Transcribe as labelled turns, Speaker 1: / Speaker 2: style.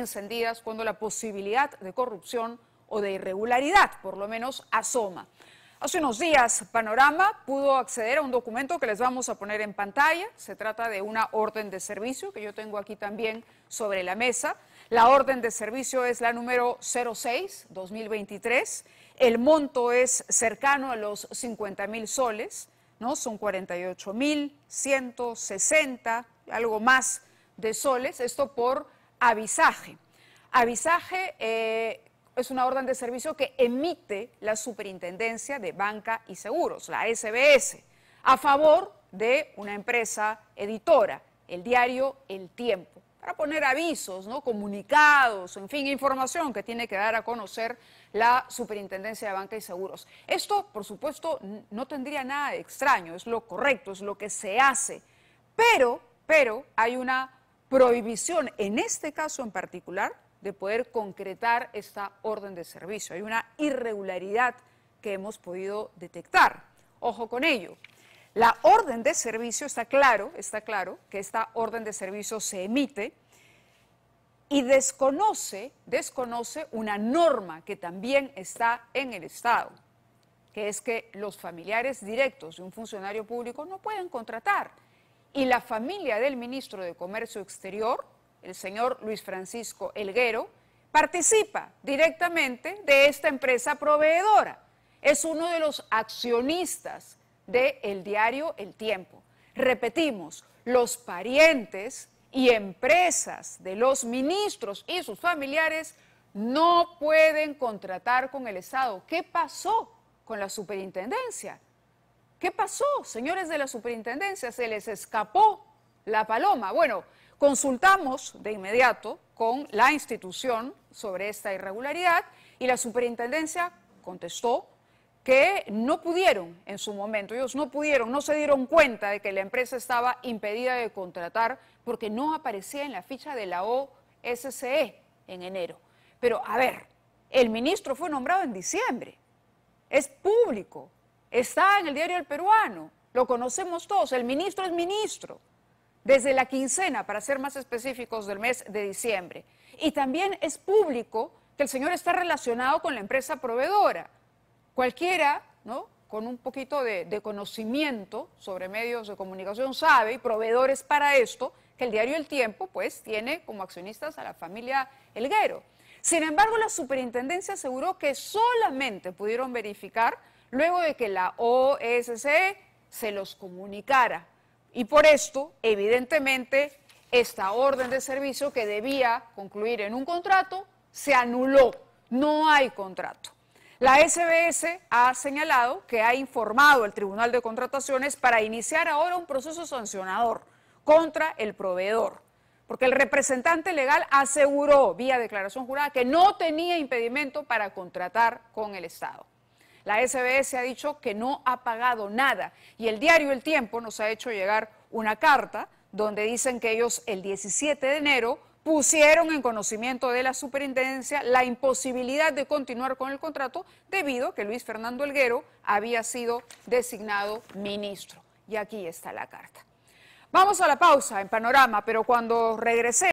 Speaker 1: encendidas cuando la posibilidad de corrupción o de irregularidad, por lo menos, asoma. Hace unos días, Panorama pudo acceder a un documento que les vamos a poner en pantalla. Se trata de una orden de servicio que yo tengo aquí también sobre la mesa. La orden de servicio es la número 06-2023. El monto es cercano a los 50 mil soles, ¿no? Son 48 mil 160, algo más de soles. Esto por avisaje. Avisaje eh, es una orden de servicio que emite la Superintendencia de Banca y Seguros, la SBS, a favor de una empresa editora, el diario El Tiempo, para poner avisos, ¿no? comunicados, en fin, información que tiene que dar a conocer la Superintendencia de Banca y Seguros. Esto, por supuesto, no tendría nada de extraño, es lo correcto, es lo que se hace, pero, pero hay una prohibición, en este caso en particular, de poder concretar esta orden de servicio. Hay una irregularidad que hemos podido detectar. Ojo con ello. La orden de servicio está claro, está claro que esta orden de servicio se emite y desconoce, desconoce una norma que también está en el Estado, que es que los familiares directos de un funcionario público no pueden contratar y la familia del ministro de Comercio Exterior, el señor Luis Francisco Elguero, participa directamente de esta empresa proveedora. Es uno de los accionistas del El diario El Tiempo. Repetimos, los parientes y empresas de los ministros y sus familiares no pueden contratar con el Estado. ¿Qué pasó con la superintendencia? ¿Qué pasó, señores de la superintendencia? Se les escapó la paloma. Bueno, consultamos de inmediato con la institución sobre esta irregularidad y la superintendencia contestó que no pudieron en su momento, ellos no pudieron, no se dieron cuenta de que la empresa estaba impedida de contratar porque no aparecía en la ficha de la OSCE en enero. Pero a ver, el ministro fue nombrado en diciembre, es público, está en el diario El Peruano, lo conocemos todos, el ministro es ministro, desde la quincena, para ser más específicos, del mes de diciembre. Y también es público que el señor está relacionado con la empresa proveedora. Cualquiera, ¿no? Con un poquito de, conocimiento sobre medios de comunicación sabe, y proveedores para esto, que el diario El Tiempo, pues, tiene como accionistas a la familia Elguero. Sin embargo, la superintendencia aseguró que solamente pudieron verificar luego de que la OSCE se los comunicara. Y por esto, evidentemente, esta orden de servicio que debía concluir en un contrato se anuló. No hay contrato. La SBS ha señalado que ha informado al Tribunal de Contrataciones para iniciar ahora un proceso sancionador contra el proveedor, porque el representante legal aseguró vía declaración jurada que no tenía impedimento para contratar con el Estado. La SBS ha dicho que no ha pagado nada y el diario El Tiempo nos ha hecho llegar una carta donde dicen que ellos el 17 de enero pusieron en conocimiento de la superintendencia la imposibilidad de continuar con el contrato debido a que Luis Fernando Elguero había sido designado ministro. Y aquí está la carta. Vamos a la pausa en Panorama, pero cuando regresemos...